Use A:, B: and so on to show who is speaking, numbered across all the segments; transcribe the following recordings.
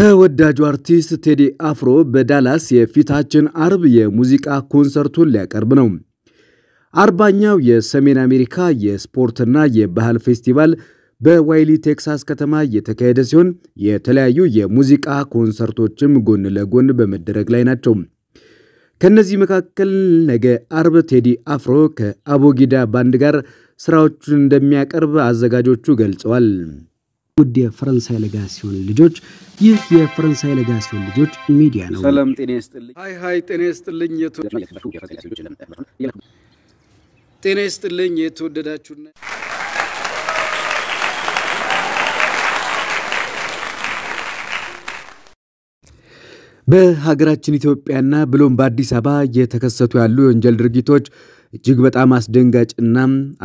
A: ተወዳጁ አርቲስት ቴዲ አፍሮ በዳላስ የፊታችን አርብ የሙዚቃ ኮንሰርቱን ሊያቀርብ ነው። አርባኛው የሰሜን አሜሪካ የስፖርትና የባህል ፌስቲቫል በዋይሊ ቴክሳስ ከተማ እየተካሄደ ሲሆን የተለያዩ የሙዚቃ ኮንሰርቶችም ጎን ለጎን በመደረግ ላይ ናቸው። ከእነዚህ መካከል ነገ አርብ ቴዲ አፍሮ ከአቦጊዳ ባንድ ጋር ስራዎቹን እንደሚያቀርብ አዘጋጆቹ ገልጸዋል። ውድ የፈረንሳይ ለጋሲዮን ልጆች ይህ የፈረንሳይ ለጋሲዮን ልጆች ሚዲያ ነው። ሰላም ጤና ይስጥልኝ። ሀይ ሀይ ጤና ይስጥልኝ። ጤና ይስጥልኝ የተወደዳችሁና በሀገራችን ኢትዮጵያና ብሎም በአዲስ አበባ እየተከሰቱ ያሉ የወንጀል ድርጊቶች እጅግ በጣም አስደንጋጭና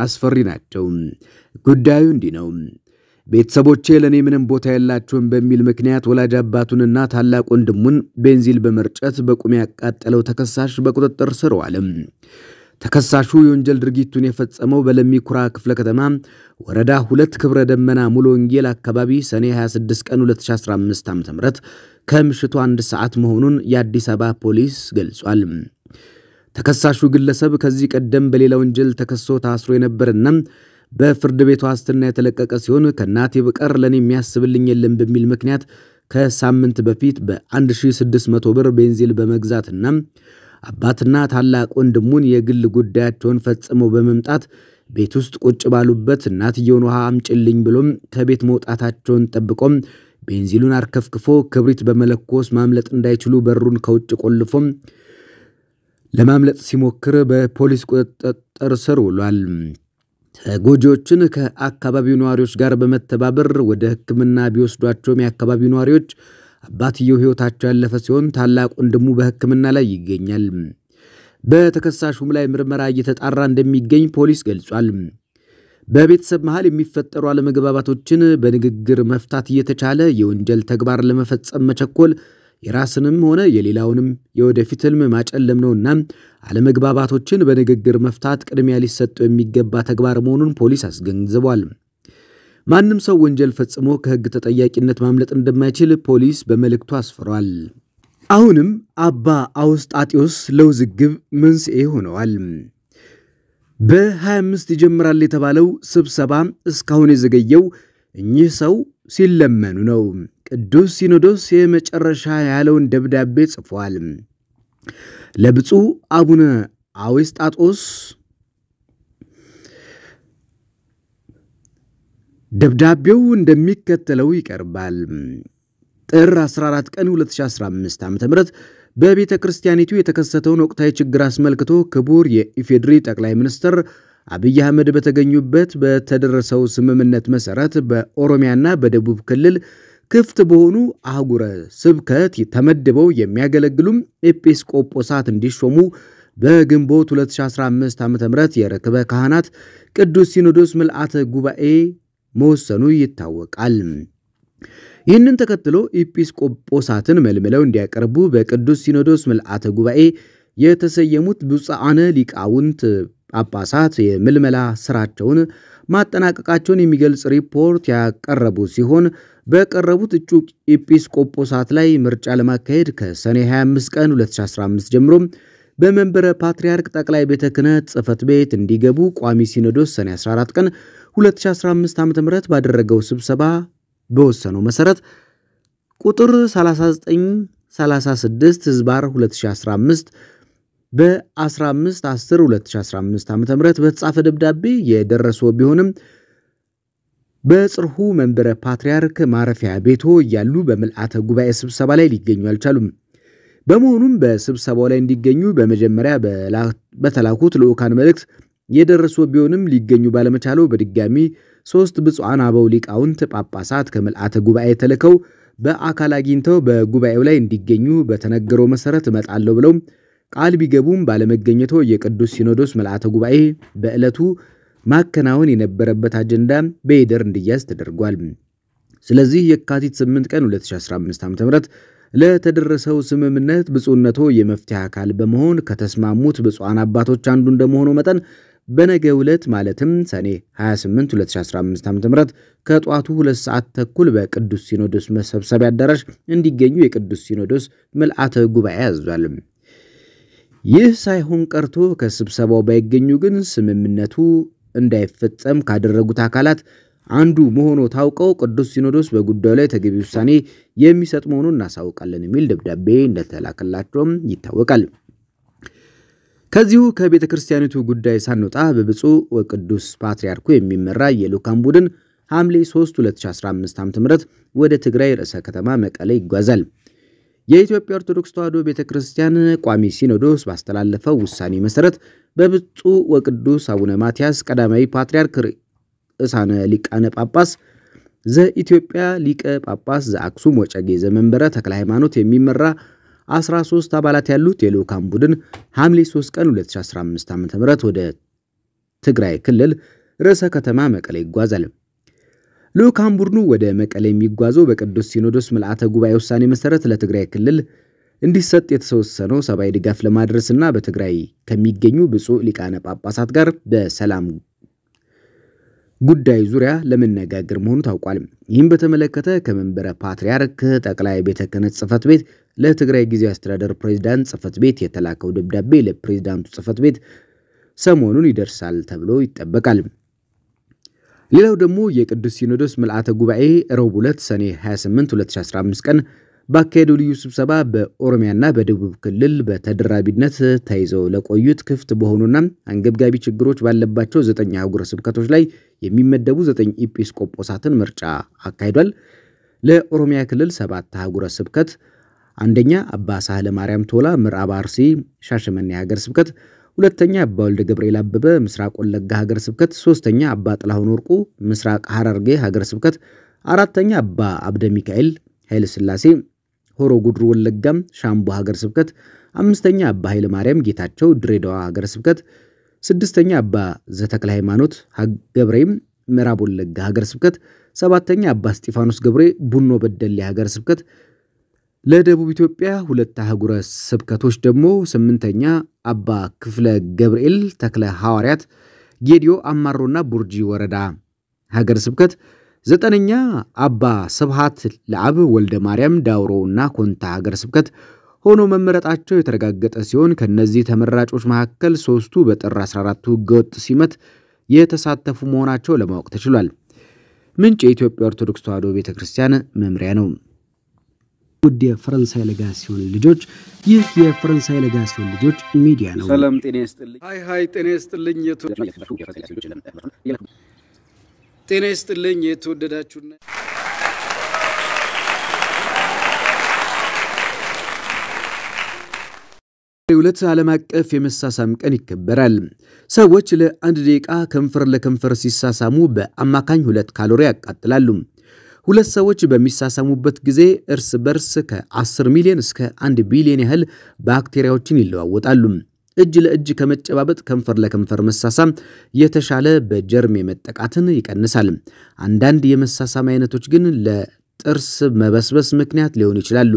A: አስፈሪ ናቸው። ጉዳዩ እንዲህ ነው። ቤተሰቦቼ ለእኔ ምንም ቦታ የላቸውም በሚል ምክንያት ወላጅ አባቱንና ታላቅ ወንድሙን ቤንዚል በመርጨት በቁም ያቃጠለው ተከሳሽ በቁጥጥር ስር ዋለ። ተከሳሹ የወንጀል ድርጊቱን የፈጸመው በለሚ ኩራ ክፍለ ከተማ ወረዳ ሁለት ክብረ ደመና ሙሉ ወንጌል አካባቢ ሰኔ 26 ቀን 2015 ዓ ም ከምሽቱ አንድ ሰዓት መሆኑን የአዲስ አበባ ፖሊስ ገልጿል። ተከሳሹ ግለሰብ ከዚህ ቀደም በሌላ ወንጀል ተከሶ ታስሮ የነበረና በፍርድ ቤት ዋስትና የተለቀቀ ሲሆን ከእናቴ በቀር ለእኔ የሚያስብልኝ የለም በሚል ምክንያት ከሳምንት በፊት በ1600 ብር ቤንዚል በመግዛትና አባትና ታላቅ ወንድሙን የግል ጉዳያቸውን ፈጽመው በመምጣት ቤት ውስጥ ቁጭ ባሉበት እናትየውን ውሃ አምጭልኝ ብሎም ከቤት መውጣታቸውን ጠብቆም ቤንዚሉን አርከፍክፎ ክብሪት በመለኮስ ማምለጥ እንዳይችሉ በሩን ከውጭ ቆልፎም ለማምለጥ ሲሞክር በፖሊስ ቁጥጥር ስር ውሏል። ተጎጂዎችን ከአካባቢው ነዋሪዎች ጋር በመተባበር ወደ ሕክምና ቢወስዷቸውም የአካባቢው ነዋሪዎች አባትየው ሕይወታቸው ያለፈ ሲሆን ታላቅ ወንድሙ በሕክምና ላይ ይገኛል። በተከሳሹም ላይ ምርመራ እየተጣራ እንደሚገኝ ፖሊስ ገልጿል። በቤተሰብ መሃል የሚፈጠሩ አለመግባባቶችን በንግግር መፍታት እየተቻለ የወንጀል ተግባር ለመፈጸም መቸኮል የራስንም ሆነ የሌላውንም የወደፊት ህልም ማጨለም ነውና አለመግባባቶችን በንግግር መፍታት ቅድሚያ ሊሰጠው የሚገባ ተግባር መሆኑን ፖሊስ አስገንዝቧል። ማንም ሰው ወንጀል ፈጽሞ ከህግ ተጠያቂነት ማምለጥ እንደማይችል ፖሊስ በመልእክቱ አስፍሯል። አሁንም አባ አውስጣጢዮስ ለውዝግብ መንስኤ ሆነዋል። በ25 ይጀምራል የተባለው ስብሰባ እስካሁን የዘገየው እኚህ ሰው ሲለመኑ ነው። ቅዱስ ሲኖዶስ የመጨረሻ ያለውን ደብዳቤ ጽፏል። ለብፁዕ አቡነ አዊስጣጦስ ደብዳቤው እንደሚከተለው ይቀርባል። ጥር 14 ቀን 2015 ዓ ም በቤተ ክርስቲያኒቱ የተከሰተውን ወቅታዊ ችግር አስመልክቶ ክቡር የኢፌድሪ ጠቅላይ ሚኒስትር አብይ አህመድ በተገኙበት በተደረሰው ስምምነት መሠረት በኦሮሚያና በደቡብ ክልል ክፍት በሆኑ አህጉረ ስብከት ተመድበው የሚያገለግሉም ኤጲስቆጶሳት እንዲሾሙ በግንቦት 2015 ዓ ም የርክበ ካህናት ቅዱስ ሲኖዶስ ምልአተ ጉባኤ መወሰኑ ይታወቃል። ይህንን ተከትሎ ኢጲስቆጶሳትን መልምለው እንዲያቀርቡ በቅዱስ ሲኖዶስ ምልአተ ጉባኤ የተሰየሙት ብፁዓነ ሊቃውንት ጳጳሳት የምልመላ ስራቸውን ማጠናቀቃቸውን የሚገልጽ ሪፖርት ያቀረቡ ሲሆን በቀረቡት እጩ ኤጲስቆጶሳት ላይ ምርጫ ለማካሄድ ከሰኔ 25 ቀን 2015 ጀምሮ በመንበረ ፓትርያርክ ጠቅላይ ቤተ ክህነት ጽሕፈት ቤት እንዲገቡ ቋሚ ሲኖዶስ ሰኔ 14 ቀን 2015 ዓ ም ባደረገው ስብሰባ በወሰነው መሠረት ቁጥር 3936 ህዝባር 2015 በ15 10 2015 ዓ ም በተጻፈ ደብዳቤ የደረሰ ቢሆንም በጽርሁ መንበረ ፓትርያርክ ማረፊያ ቤቶ እያሉ በምልአተ ጉባኤ ስብሰባ ላይ ሊገኙ አልቻሉም። በመሆኑም በስብሰባው ላይ እንዲገኙ በመጀመሪያ በተላኩት ልዑካን መልእክት የደረሱ ቢሆንም ሊገኙ ባለመቻለው በድጋሚ ሶስት ብፁዓን አበው ሊቃውንት ጳጳሳት ከምልአተ ጉባኤ ተልከው በአካል አግኝተው በጉባኤው ላይ እንዲገኙ በተነገረው መሰረት እመጣለሁ ብለው ቃል ቢገቡም ባለመገኘቶ የቅዱስ ሲኖዶስ ምልአተ ጉባኤ በዕለቱ ማከናወን የነበረበት አጀንዳ በይደር እንዲያዝ ተደርጓል። ስለዚህ የካቲት 8 ቀን 2015 ዓ ም ለተደረሰው ስምምነት ብፁዕነቶ የመፍትሄ አካል በመሆን ከተስማሙት ብፁዓን አባቶች አንዱ እንደመሆኑ መጠን በነገ ዕለት ማለትም ሰኔ 28 2015 ዓ.ም ከጧቱ ሁለት ሰዓት ተኩል በቅዱስ ሲኖዶስ መሰብሰቢያ አዳራሽ እንዲገኙ የቅዱስ ሲኖዶስ ምልአተ ጉባኤ አዟል። ይህ ሳይሆን ቀርቶ ከስብሰባው ባይገኙ ግን ስምምነቱ እንዳይፈጸም ካደረጉት አካላት አንዱ መሆኑ ታውቀው ቅዱስ ሲኖዶስ በጉዳዩ ላይ ተገቢ ውሳኔ የሚሰጥ መሆኑን እናሳውቃለን የሚል ደብዳቤ እንደተላከላቸውም ይታወቃል። ከዚሁ ከቤተ ክርስቲያኒቱ ጉዳይ ሳንወጣ በብፁዕ ወቅዱስ ፓትርያርኩ የሚመራ የልዑካን ቡድን ሐምሌ 3 2015 ም ወደ ትግራይ ርዕሰ ከተማ መቀለ ይጓዛል። የኢትዮጵያ ኦርቶዶክስ ተዋሕዶ ቤተ ክርስቲያን ቋሚ ሲኖዶስ ባስተላለፈው ውሳኔ መሠረት በብፁዕ ወቅዱስ አቡነ ማትያስ ቀዳማዊ ፓትርያርክ ርዕሳነ ሊቃነ ጳጳስ ዘኢትዮጵያ ሊቀ ጳጳስ ዘአክሱም ወጨጌ ዘመንበረ ተክለ ሃይማኖት የሚመራ 13 አባላት ያሉት የልዑካን ቡድን ሐምሌ 3 ቀን 2015 ዓ.ም ወደ ትግራይ ክልል ርዕሰ ከተማ መቀለ ይጓዛል። ልዑካን ቡድኑ ወደ መቀሌ የሚጓዘው በቅዱስ ሲኖዶስ ምልአተ ጉባኤ ውሳኔ መሠረት ለትግራይ ክልል እንዲሰጥ የተወሰነው ሰብአዊ ድጋፍ ለማድረስና በትግራይ ከሚገኙ ብፁዕ ሊቃነ ጳጳሳት ጋር በሰላም ጉዳይ ዙሪያ ለመነጋገር መሆኑ ታውቋል። ይህም በተመለከተ ከመንበረ ፓትርያርክ ጠቅላይ ቤተ ክህነት ጽሕፈት ቤት ለትግራይ ጊዜያዊ አስተዳደር ፕሬዚዳንት ጽህፈት ቤት የተላከው ደብዳቤ ለፕሬዚዳንቱ ጽህፈት ቤት ሰሞኑን ይደርሳል ተብሎ ይጠበቃል። ሌላው ደግሞ የቅዱስ ሲኖዶስ ምልአተ ጉባኤ ረቡዕ ዕለት ሰኔ 28 2015 ቀን ባካሄደው ልዩ ስብሰባ በኦሮሚያና በደቡብ ክልል በተደራቢነት ተይዘው ለቆዩት ክፍት በሆኑና አንገብጋቢ ችግሮች ባለባቸው ዘጠኝ አህጉረ ስብከቶች ላይ የሚመደቡ ዘጠኝ ኢጲስቆጶሳትን ምርጫ አካሂዷል። ለኦሮሚያ ክልል ሰባት አህጉረ ስብከት አንደኛ አባ ሳህለ ማርያም ቶላ ምዕራብ አርሲ ሻሸመኔ ሀገር ስብከት ሁለተኛ አባ ወልደ ገብርኤል አበበ ምስራቅ ወለጋ ሀገር ስብከት፣ ሶስተኛ አባ ጥላሁን ወርቁ ምስራቅ ሀረርጌ ሀገር ስብከት፣ አራተኛ አባ አብደ ሚካኤል ኃይለ ሥላሴ ሆሮ ጉድሩ ወለጋም ሻምቦ ሀገር ስብከት፣ አምስተኛ አባ ኃይለ ማርያም ጌታቸው ድሬዳዋ ሀገር ስብከት፣ ስድስተኛ አባ ዘተክለ ሃይማኖት ገብሬም ምዕራብ ወለጋ ሀገር ስብከት፣ ሰባተኛ አባ እስጢፋኖስ ገብሬ ቡኖ በደሌ ሀገር ስብከት ለደቡብ ኢትዮጵያ ሁለት አህጉረ ስብከቶች ደግሞ ስምንተኛ አባ ክፍለ ገብርኤል ተክለ ሐዋርያት ጌዲዮ አማሮና ቡርጂ ወረዳ ሀገር ስብከት፣ ዘጠነኛ አባ ስብሃት ለአብ ወልደ ማርያም ዳውሮ እና ኮንታ ሀገር ስብከት ሆኖ መመረጣቸው የተረጋገጠ ሲሆን ከእነዚህ ተመራጮች መካከል ሦስቱ በጥር 14ቱ ህገወጥ ሲመት የተሳተፉ መሆናቸው ለማወቅ ተችሏል። ምንጭ የኢትዮጵያ ኦርቶዶክስ ተዋሕዶ ቤተ ክርስቲያን መምሪያ ነው። ውድ የፈረንሳይ ለጋሲዮን ልጆች ይህ የፈረንሳይ ለጋሲዮን ልጆች ሚዲያ ነው። ሰላም ጤና ይስጥልኝ። ሀይ ሀይ ጤና ይስጥልኝ። ጤና ይስጥልኝ የተወደዳችሁና ሁለት ዓለም አቀፍ የመሳሳም ቀን ይከበራል። ሰዎች ለአንድ ደቂቃ ከንፈር ለከንፈር ሲሳሳሙ በአማካኝ ሁለት ካሎሪ ያቃጥላሉ። ሁለት ሰዎች በሚሳሰሙበት ጊዜ እርስ በርስ ከ10 ሚሊዮን እስከ 1 ቢሊዮን ያህል ባክቴሪያዎችን ይለዋወጣሉ። እጅ ለእጅ ከመጨባበጥ ከንፈር ለከንፈር መሳሳም የተሻለ በጀርም የመጠቃትን ይቀንሳል። አንዳንድ የመሳሳም አይነቶች ግን ጥርስ መበስበስ ምክንያት ሊሆኑ ይችላሉ።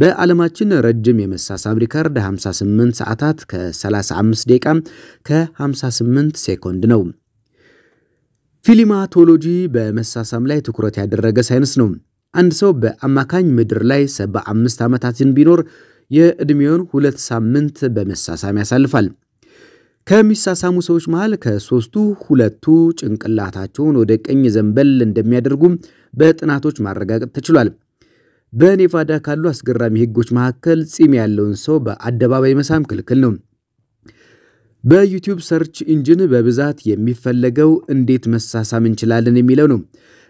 A: በዓለማችን ረጅም የመሳሳም ሪከርድ 58 ሰዓታት ከ35 ደቂቃ ከ58 ሴኮንድ ነው። ፊሊማቶሎጂ በመሳሳም ላይ ትኩረት ያደረገ ሳይንስ ነው። አንድ ሰው በአማካኝ ምድር ላይ 75 ዓመታትን ቢኖር የዕድሜውን ሁለት ሳምንት በመሳሳም ያሳልፋል። ከሚሳሳሙ ሰዎች መሃል ከሶስቱ ሁለቱ ጭንቅላታቸውን ወደ ቀኝ ዘንበል እንደሚያደርጉም በጥናቶች ማረጋገጥ ተችሏል። በኔቫዳ ካሉ አስገራሚ ሕጎች መካከል ፂም ያለውን ሰው በአደባባይ መሳም ክልክል ነው። በዩቲዩብ ሰርች ኢንጂን በብዛት የሚፈለገው እንዴት መሳሳም እንችላለን የሚለው ነው።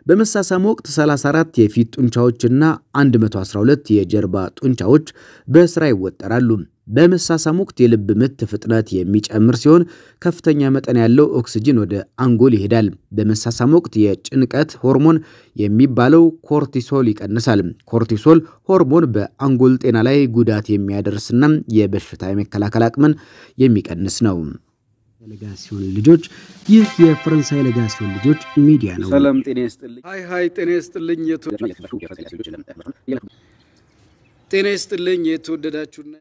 A: በመሳሳም ወቅት 34 የፊት ጡንቻዎችና 112 የጀርባ ጡንቻዎች በስራ ይወጠራሉ። በመሳሳም ወቅት የልብ ምት ፍጥነት የሚጨምር ሲሆን ከፍተኛ መጠን ያለው ኦክስጅን ወደ አንጎል ይሄዳል። በመሳሳም ወቅት የጭንቀት ሆርሞን የሚባለው ኮርቲሶል ይቀንሳል። ኮርቲሶል ሆርሞን በአንጎል ጤና ላይ ጉዳት የሚያደርስና የበሽታ የመከላከል አቅምን የሚቀንስ ነው። ለጋሲዮን ልጆች ይህ የፈረንሳይ ለጋሲዮን ልጆች ሚዲያ ነው። ሰላም ጤና ይስጥልኝ። ሀይ ሀይ፣ ጤና ይስጥልኝ። የቱ ጤና ይስጥልኝ የተወደዳችሁና